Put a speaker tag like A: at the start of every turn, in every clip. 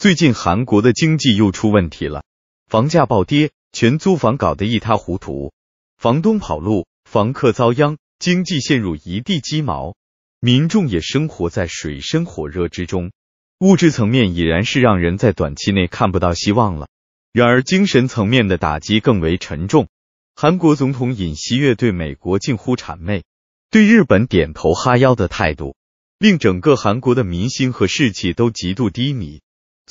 A: 最近韩国的经济又出问题了，房价暴跌，全租房搞得一塌糊涂，房东跑路，房客遭殃，经济陷入一地鸡毛，民众也生活在水深火热之中，物质层面已然是让人在短期内看不到希望了。然而精神层面的打击更为沉重。韩国总统尹锡悦对美国近乎谄媚，对日本点头哈腰的态度，令整个韩国的民心和士气都极度低迷。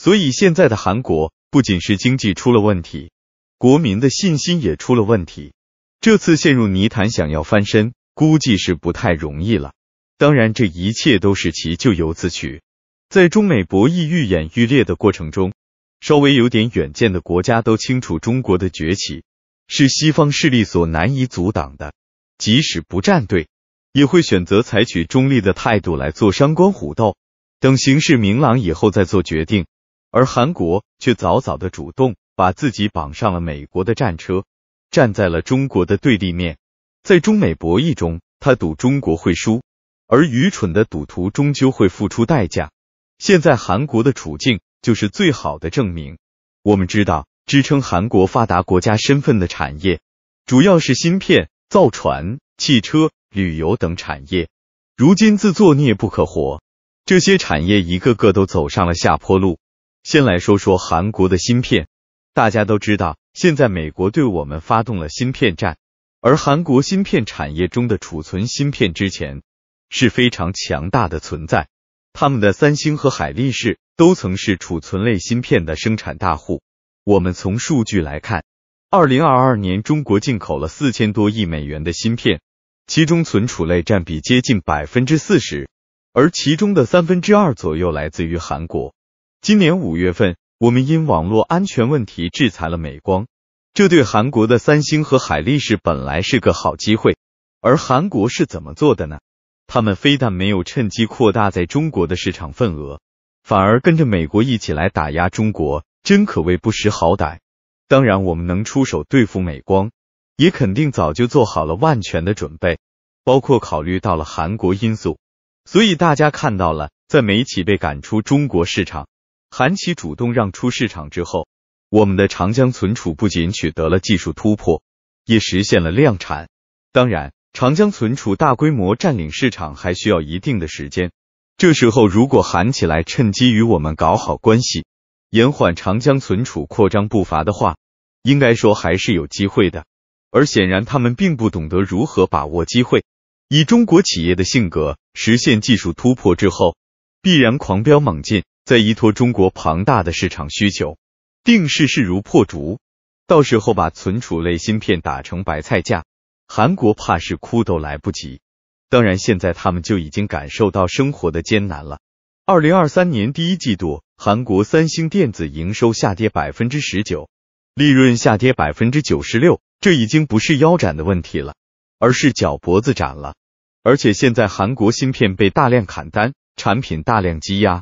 A: 所以现在的韩国不仅是经济出了问题，国民的信心也出了问题。这次陷入泥潭，想要翻身，估计是不太容易了。当然，这一切都是其咎由自取。在中美博弈愈演愈烈的过程中，稍微有点远见的国家都清楚，中国的崛起是西方势力所难以阻挡的。即使不站队，也会选择采取中立的态度来做商官虎斗，等形势明朗以后再做决定。而韩国却早早的主动把自己绑上了美国的战车，站在了中国的对立面。在中美博弈中，他赌中国会输，而愚蠢的赌徒终究会付出代价。现在韩国的处境就是最好的证明。我们知道，支撑韩国发达国家身份的产业，主要是芯片、造船、汽车、旅游等产业。如今自作孽不可活，这些产业一个个都走上了下坡路。先来说说韩国的芯片。大家都知道，现在美国对我们发动了芯片战，而韩国芯片产业中的储存芯片之前是非常强大的存在。他们的三星和海力士都曾是储存类芯片的生产大户。我们从数据来看，二零二二年中国进口了四千多亿美元的芯片，其中存储类占比接近百分之四十，而其中的三分之二左右来自于韩国。今年五月份，我们因网络安全问题制裁了美光，这对韩国的三星和海力士本来是个好机会，而韩国是怎么做的呢？他们非但没有趁机扩大在中国的市场份额，反而跟着美国一起来打压中国，真可谓不识好歹。当然，我们能出手对付美光，也肯定早就做好了万全的准备，包括考虑到了韩国因素。所以大家看到了，在美企被赶出中国市场。韩企主动让出市场之后，我们的长江存储不仅取得了技术突破，也实现了量产。当然，长江存储大规模占领市场还需要一定的时间。这时候，如果韩企来趁机与我们搞好关系，延缓长江存储扩张步伐的话，应该说还是有机会的。而显然，他们并不懂得如何把握机会。以中国企业的性格，实现技术突破之后，必然狂飙猛进。再依托中国庞大的市场需求，定势势如破竹。到时候把存储类芯片打成白菜价，韩国怕是哭都来不及。当然，现在他们就已经感受到生活的艰难了。二零二三年第一季度，韩国三星电子营收下跌百分之十九，利润下跌百分之九十六，这已经不是腰斩的问题了，而是脚脖子斩了。而且现在韩国芯片被大量砍单，产品大量积压。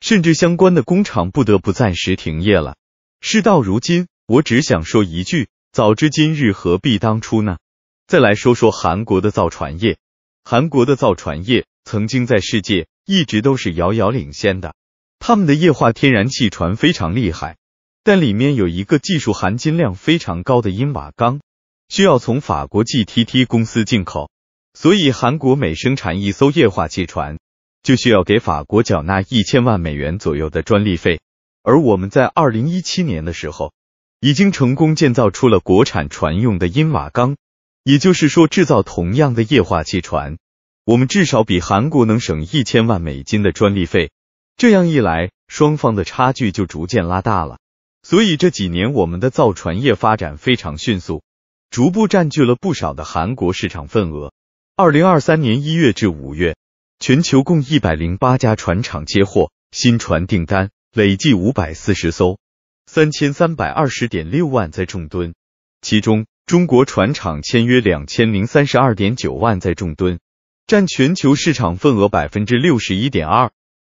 A: 甚至相关的工厂不得不暂时停业了。事到如今，我只想说一句：早知今日，何必当初呢？再来说说韩国的造船业，韩国的造船业曾经在世界一直都是遥遥领先的，他们的液化天然气船非常厉害，但里面有一个技术含金量非常高的英瓦钢，需要从法国 GTT 公司进口，所以韩国每生产一艘液化气船。就需要给法国缴纳一千万美元左右的专利费，而我们在二零一七年的时候已经成功建造出了国产船用的英瓦钢，也就是说制造同样的液化气船，我们至少比韩国能省一千万美金的专利费。这样一来，双方的差距就逐渐拉大了。所以这几年我们的造船业发展非常迅速，逐步占据了不少的韩国市场份额。二零二三年一月至五月。全球共一百零八家船厂接货新船订单，累计五百四十艘，三千三百二十点六万载重吨。其中，中国船厂签约两千零三十二点九万载重吨，占全球市场份额百分之六十一点二；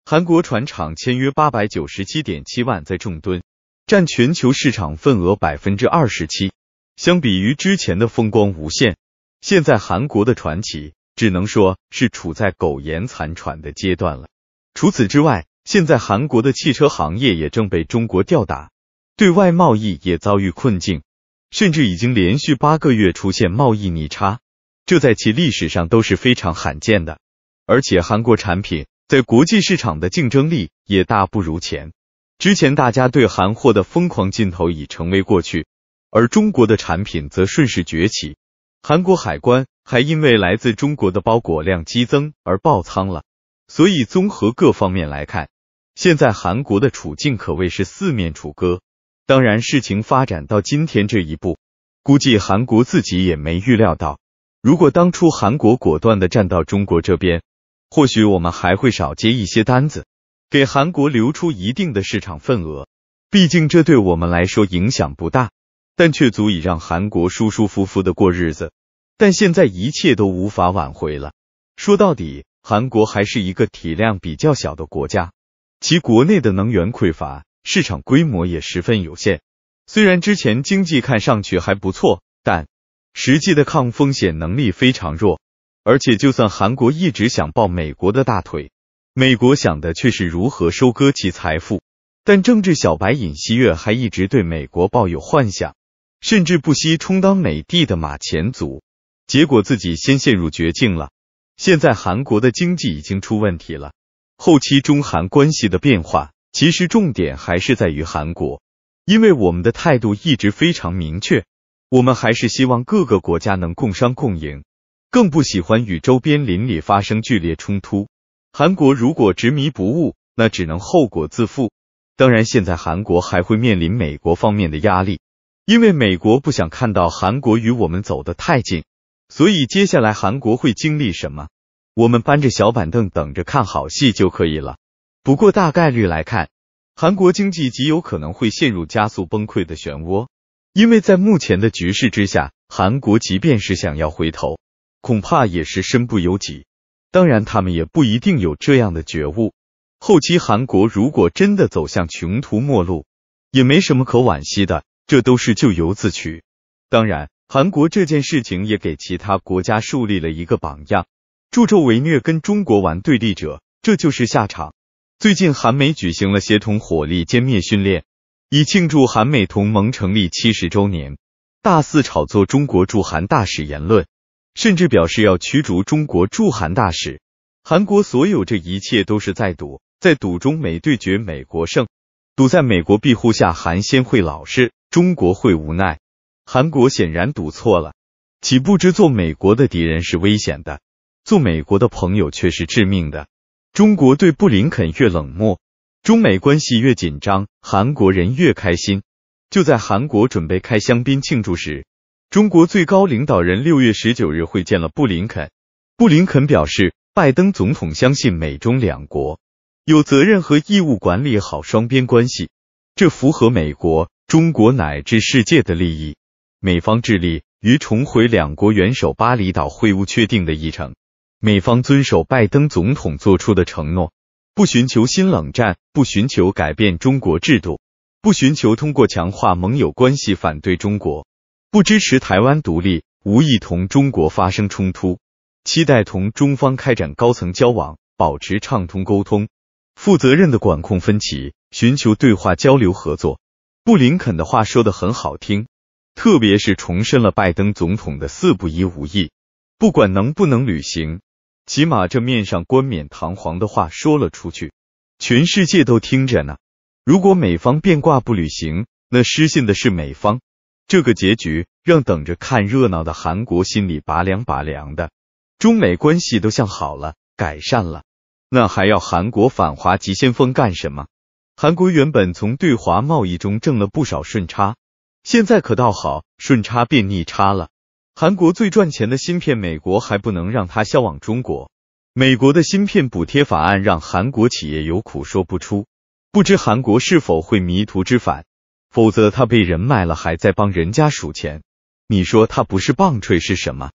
A: 韩国船厂签约八百九十七点七万载重吨，占全球市场份额百分之二十七。相比于之前的风光无限，现在韩国的传奇。只能说是处在苟延残喘的阶段了。除此之外，现在韩国的汽车行业也正被中国吊打，对外贸易也遭遇困境，甚至已经连续八个月出现贸易逆差，这在其历史上都是非常罕见的。而且韩国产品在国际市场的竞争力也大不如前，之前大家对韩货的疯狂劲头已成为过去，而中国的产品则顺势崛起。韩国海关。还因为来自中国的包裹量激增而爆仓了，所以综合各方面来看，现在韩国的处境可谓是四面楚歌。当然，事情发展到今天这一步，估计韩国自己也没预料到。如果当初韩国果断的站到中国这边，或许我们还会少接一些单子，给韩国留出一定的市场份额。毕竟这对我们来说影响不大，但却足以让韩国舒舒服服的过日子。但现在一切都无法挽回了。说到底，韩国还是一个体量比较小的国家，其国内的能源匮乏，市场规模也十分有限。虽然之前经济看上去还不错，但实际的抗风险能力非常弱。而且，就算韩国一直想抱美国的大腿，美国想的却是如何收割其财富。但政治小白尹锡月还一直对美国抱有幻想，甚至不惜充当美帝的马前卒。结果自己先陷入绝境了。现在韩国的经济已经出问题了。后期中韩关系的变化，其实重点还是在于韩国，因为我们的态度一直非常明确，我们还是希望各个国家能共商共赢，更不喜欢与周边邻里发生剧烈冲突。韩国如果执迷不悟，那只能后果自负。当然，现在韩国还会面临美国方面的压力，因为美国不想看到韩国与我们走得太近。所以，接下来韩国会经历什么，我们搬着小板凳等着看好戏就可以了。不过，大概率来看，韩国经济极有可能会陷入加速崩溃的漩涡，因为在目前的局势之下，韩国即便是想要回头，恐怕也是身不由己。当然，他们也不一定有这样的觉悟。后期韩国如果真的走向穷途末路，也没什么可惋惜的，这都是咎由自取。当然。韩国这件事情也给其他国家树立了一个榜样，助纣为虐，跟中国玩对立者，这就是下场。最近韩美举行了协同火力歼灭训练，以庆祝韩美同盟成立七十周年，大肆炒作中国驻韩大使言论，甚至表示要驱逐中国驻韩大使。韩国所有这一切都是在赌，在赌中美对决美国胜，赌在美国庇护下韩先会老实，中国会无奈。韩国显然赌错了，岂不知做美国的敌人是危险的，做美国的朋友却是致命的。中国对布林肯越冷漠，中美关系越紧张，韩国人越开心。就在韩国准备开香槟庆祝时，中国最高领导人六月十九日会见了布林肯。布林肯表示，拜登总统相信美中两国有责任和义务管理好双边关系，这符合美国、中国乃至世界的利益。美方致力于重回两国元首巴厘岛会晤确定的议程。美方遵守拜登总统作出的承诺，不寻求新冷战，不寻求改变中国制度，不寻求通过强化盟友关系反对中国，不支持台湾独立，无意同中国发生冲突。期待同中方开展高层交往，保持畅通沟通，负责任的管控分歧，寻求对话交流合作。布林肯的话说的很好听。特别是重申了拜登总统的四不一无意，不管能不能履行，起码这面上冠冕堂皇的话说了出去，全世界都听着呢。如果美方变卦不履行，那失信的是美方。这个结局让等着看热闹的韩国心里拔凉拔凉的。中美关系都向好了、改善了，那还要韩国反华急先锋干什么？韩国原本从对华贸易中挣了不少顺差。现在可倒好，顺差变逆差了。韩国最赚钱的芯片，美国还不能让它销往中国。美国的芯片补贴法案让韩国企业有苦说不出，不知韩国是否会迷途知返？否则他被人卖了，还在帮人家数钱，你说他不是棒槌是什么？